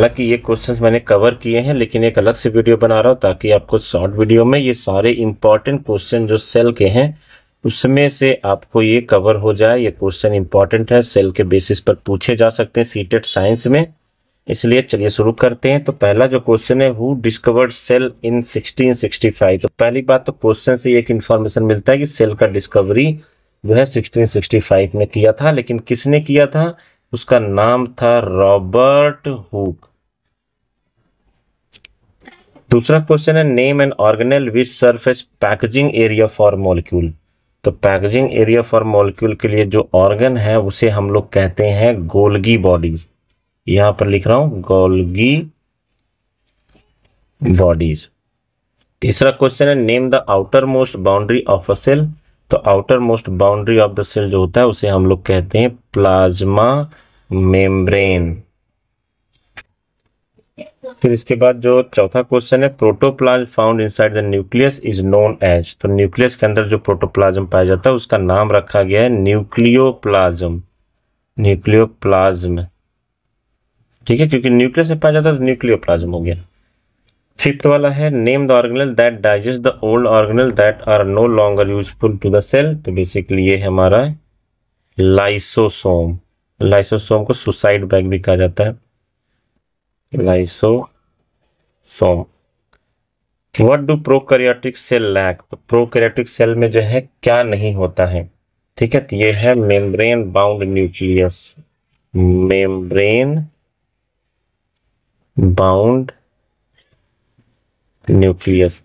हालांकि ये क्वेश्चंस मैंने कवर किए हैं लेकिन एक अलग से वीडियो बना रहा हूँ ताकि आपको शॉर्ट वीडियो में ये सारे इंपॉर्टेंट क्वेश्चन जो सेल के हैं उसमें से आपको ये कवर हो जाए ये क्वेश्चन इंपॉर्टेंट है सेल के बेसिस पर पूछे जा सकते हैं सीटेड साइंस में इसलिए चलिए शुरू करते हैं तो पहला जो क्वेश्चन है हु डिस्कवर्ड सेल इन 1665 तो पहली बात तो क्वेश्चन से एक इन्फॉर्मेशन मिलता है कि सेल का डिस्कवरी जो है 1665 में किया था लेकिन किसने किया था उसका नाम था रॉबर्ट हुक दूसरा क्वेश्चन है name and organelle which surface packaging area for molecule तो पैकेजिंग एरिया फॉर मॉलिक्यूल के लिए जो ऑर्गन है उसे हम लोग कहते हैं गोल्गी बॉडीज यहां पर लिख रहा हूं गोल्गी बॉडीज तीसरा क्वेश्चन है name the outermost boundary of a cell तो outermost boundary of the cell जो होता है उसे हम लोग कहते हैं प्लाज्मा मेम्ब्रेन फिर इसके बाद जो चौथा क्वेश्चन है protoplasm found inside the nucleus is known as तो न्यूक्लियस के अंदर जो प्रोटोप्लाज्म पाया जाता है उसका नाम रखा गया है न्यूक्लियोप्लाज्म न्यूक्लियोप्लाज्म ठीक है क्योंकि न्यूक्लियस में पाया जाता है तो न्यूक्लियोप्लाज्म हो गया फिफ्थ वाला है name the organelle that digest the old organelle that are no longer useful to the cell तो बेसिकली ये है हमारा लाइसोसोम लाइसोसोम को सुसाइड बैग भी कहा जाता है lysosome what do prokaryotic cell lack तो प्रोकैरियोटिक सेल में जो है क्या नहीं होता है ठीक है तो ये है membrane bound nucleus membrane bound nucleus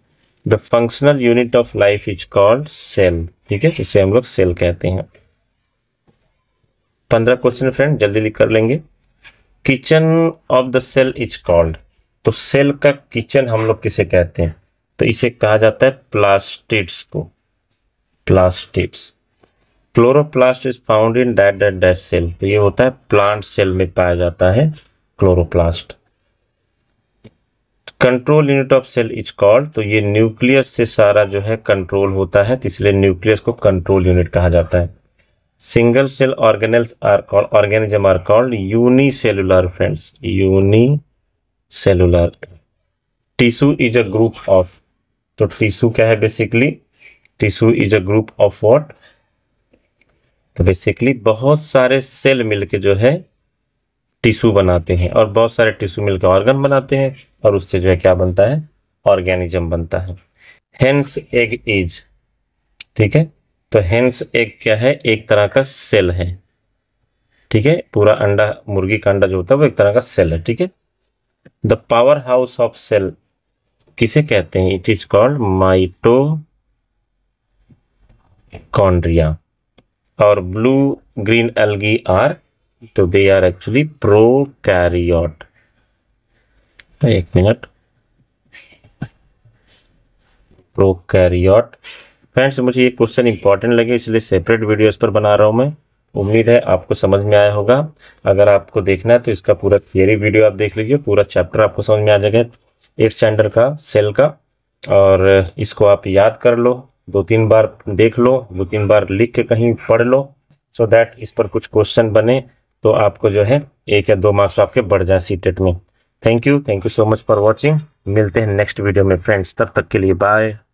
the functional unit of life is called cell ठीक है इसे हम लोग सेल कहते हैं पंद्रह क्वेश्चन फ्रेंड जल्दी लिख कर लेंगे kitchen of the cell is called तो सेल का किचन हम लोग किसे कहते हैं तो इसे कहा जाता है प्लास्टिड्स को plastids chloroplast is found in dead and dead cell तो ये होता है प्लांट सेल में पाया जाता है chloroplast control unit of cell is called तो ये न्यूक्लियस से सारा जो है कंट्रोल होता है तो इसलिए न्यूक्लियस को कंट्रोल यूनिट कहा जाता है single cell organelles are called organism are called unicellular friends unicellular tissue is a group of तो टिश्यू क्या है basically tissue is a group of what तो बेसिकली बहुत सारे सेल मिलके जो है टिश्यू बनाते हैं और बहुत सारे टिश्यू मिलकर ऑर्गन बनाते हैं और उससे जो है क्या बनता है ऑर्गेनिज्म बनता है हेंस एग इज ठीक है तो हेंस एक क्या है एक तरह का सेल है ठीक है पूरा अंडा मुर्गी का अंडा जो होता है वो एक तरह का सेल है ठीक है the powerhouse of cell किसे कहते हैं it is called mitochondria और ब्लू ग्रीन एल्गी आर तो they are actually prokaryote एक मिनट प्रो कैरियोट फ्रेंड्स मुझे ये क्वेश्चन इंपॉर्टेंट लगे इसलिए सेपरेट वीडियो इस पर बना रहा हूँ मैं उम्मीद है आपको समझ में आया होगा अगर आपको देखना है तो इसका पूरा थियरी वीडियो आप देख लीजिए पूरा चैप्टर आपको समझ में आ जाएगा एट स्टैंडर्ड का सेल का और इसको आप याद कर लो दो तीन बार देख लो दो तीन बार लिख के कहीं पढ़ लो सो so दैट इस पर कुछ क्वेश्चन बने तो आपको जो है एक या दो मार्क्स आपके बढ़ जाए सी में thank you thank you so much for watching मिलते हैं नेक्स्ट वीडियो में फ्रेंड्स तब तक के लिए बाय